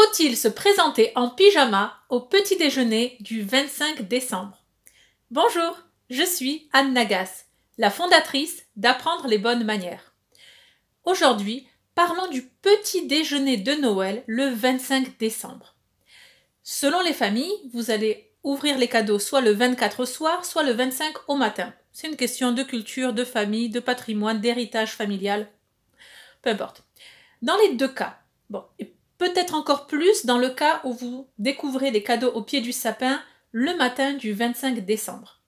Faut-il se présenter en pyjama au petit déjeuner du 25 décembre Bonjour, je suis Anne Nagas, la fondatrice d'Apprendre les bonnes manières. Aujourd'hui, parlons du petit déjeuner de Noël le 25 décembre. Selon les familles, vous allez ouvrir les cadeaux soit le 24 au soir, soit le 25 au matin. C'est une question de culture, de famille, de patrimoine, d'héritage familial. Peu importe. Dans les deux cas, bon, peut-être encore plus dans le cas où vous découvrez des cadeaux au pied du sapin le matin du 25 décembre.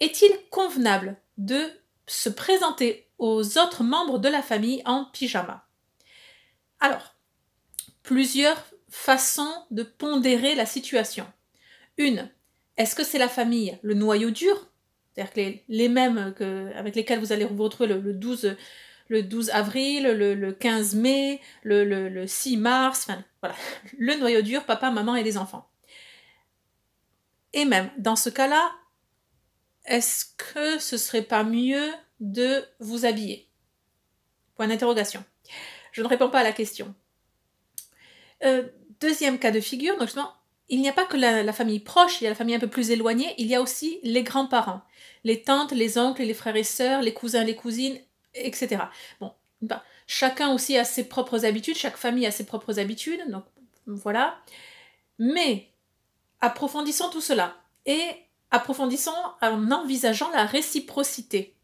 Est-il convenable de se présenter aux autres membres de la famille en pyjama Alors, plusieurs façons de pondérer la situation. Une, est-ce que c'est la famille le noyau dur C'est-à-dire que les, mêmes que, avec lesquels vous allez vous retrouver le, le 12 le 12 avril, le, 15 mai, le, 6 mars, voilà, le noyau dur, papa, maman et les enfants. Et même dans ce cas-là, est-ce que ce serait pas mieux de vous habiller Point d'interrogation. Je ne réponds pas à la question. Euh, deuxième cas de figure, donc il n'y a pas que la, la, famille proche, il y a la famille un peu plus éloignée, il y a aussi les grands-parents, les tantes, les oncles, les frères et sœurs, les cousins, les cousines, etc. Bon, bah, chacun aussi a ses propres habitudes, chaque famille a ses propres habitudes, donc voilà. Mais approfondissons tout cela et approfondissons en envisageant la réciprocité.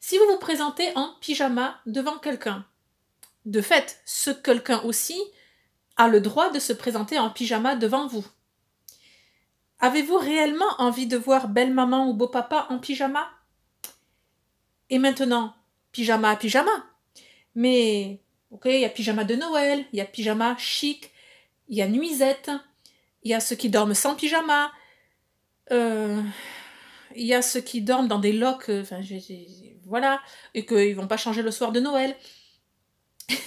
Si vous vous présentez en pyjama devant quelqu'un, de fait, ce quelqu'un aussi a le droit de se présenter en pyjama devant vous. Avez-vous réellement envie de voir belle maman ou beau papa en pyjama Et maintenant, pyjama à pyjama. Mais, ok, il y a pyjama de Noël, il y a pyjama chic, il y a nuisette, il y a ceux qui dorment sans pyjama, euh, il y a ceux qui dorment dans des loques, euh, enfin, voilà, et qu'ils vont pas changer le soir de Noël.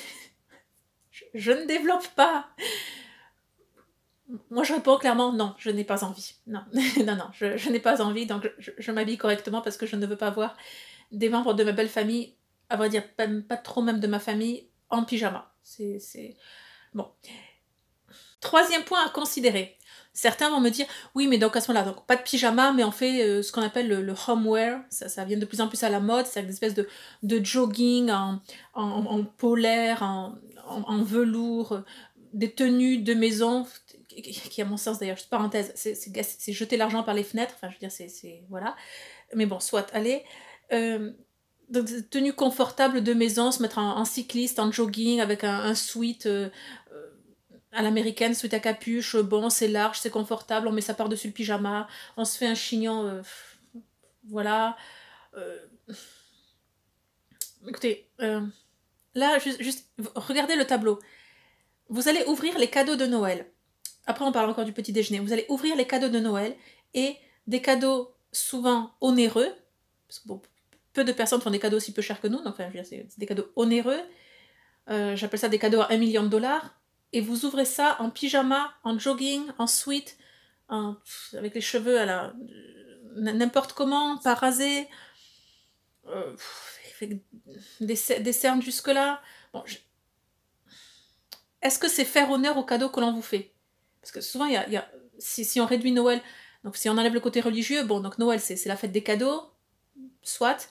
je, ne développe pas. Moi, je réponds clairement, non, je n'ai pas envie. Non, non, non, je, n'ai pas envie, donc je m'habille correctement parce que je ne veux pas voir des membres de ma belle famille à vrai dire, pas, trop même de ma famille, en pyjama. C'est. Bon. Troisième point à considérer. Certains vont me dire, oui, mais donc à ce moment-là, donc pas de pyjama, mais on fait euh, ce qu'on appelle le, le homewear. Ça, vient de plus en plus à la mode, c'est une espèce de, de jogging en, polaire, en, velours, des tenues de maison, qui, à mon sens d'ailleurs, juste parenthèse, c'est jeter l'argent par les fenêtres. Enfin, je veux dire, c'est. Voilà. Mais bon, soit, allez. Euh, donc, tenue confortable de maison, se mettre en, cycliste, en jogging, avec un, suite sweat euh, euh, à l'américaine, sweat à capuche, bon, c'est large, c'est confortable, on met ça par-dessus le pyjama, on se fait un chignon, euh, voilà. écoutez, là, juste, juste, regardez le tableau. Vous allez ouvrir les cadeaux de Noël. Après, on parle encore du petit déjeuner. Vous allez ouvrir les cadeaux de Noël et des cadeaux souvent onéreux, parce peu de personnes font des cadeaux aussi peu chers que nous, donc c'est des cadeaux onéreux. Euh, j'appelle ça des cadeaux à 1 million de dollars. Et vous ouvrez ça en pyjama, en jogging, en suite avec les cheveux à la. n'importe comment, pas rasé, euh, des, cernes jusque-là. Bon, Est-ce que c'est faire honneur au cadeau que l'on vous fait Parce que souvent, il y a, Si, si on réduit Noël, donc si on enlève le côté religieux, bon, donc Noël, c'est la fête des cadeaux, soit.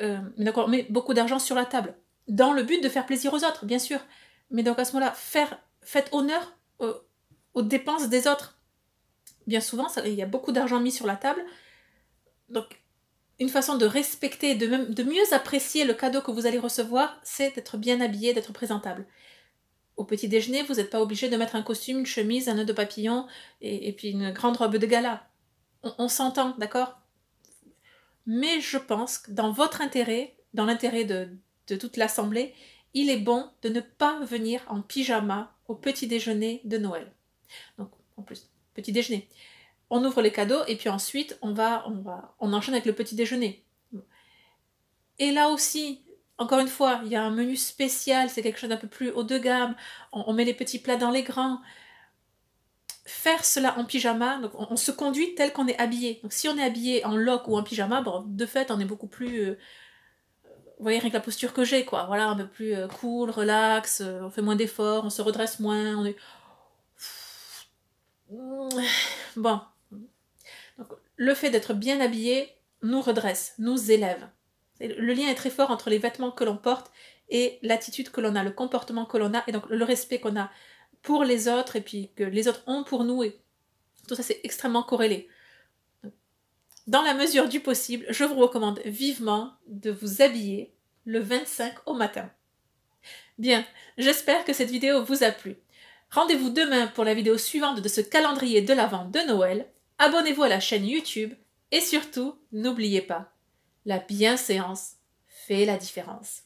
Euh, mais beaucoup d'argent sur la table. Dans le but de faire plaisir aux autres, bien sûr. Mais donc à ce moment-là, faire, faites honneur aux, dépenses des autres. Bien souvent, il y a beaucoup d'argent mis sur la table. Donc, une façon de respecter, de, même, de mieux apprécier le cadeau que vous allez recevoir, c'est d'être bien habillé, d'être présentable. Au petit déjeuner, vous n'êtes pas obligé de mettre un costume, une chemise, un nœud de papillon et, puis une grande robe de gala. on s'entend, d'accord mais je pense que dans votre intérêt, dans l'intérêt de, toute l'Assemblée, il est bon de ne pas venir en pyjama au petit déjeuner de Noël. Donc, en plus, petit déjeuner. On ouvre les cadeaux et puis ensuite, on va, on va, on enchaîne avec le petit déjeuner. Et là aussi, encore une fois, il y a un menu spécial, c'est quelque chose d'un peu plus haut de gamme. on, met les petits plats dans les grands faire cela en pyjama, on, se conduit tel qu'on est habillé. Donc si on est habillé en loc ou en pyjama, bon, de fait, on est beaucoup plus... Euh, vous voyez, rien que la posture que j'ai, quoi. Voilà, un peu plus euh, cool, relax, euh, on fait moins d'efforts, on se redresse moins, on Bon. Donc, le fait d'être bien habillé nous redresse, nous élève. Le lien est très fort entre les vêtements que l'on porte et l'attitude que l'on a, le comportement que l'on a, et donc le respect qu'on a pour les autres et puis que les autres ont pour nous. Et tout ça, c'est extrêmement corrélé. Dans la mesure du possible, je vous recommande vivement de vous habiller le 25 au matin. Bien, j'espère que cette vidéo vous a plu. Rendez-vous demain pour la vidéo suivante de ce calendrier de l'Avent de Noël. Abonnez-vous à la chaîne YouTube et surtout, n'oubliez pas, la bienséance fait la différence.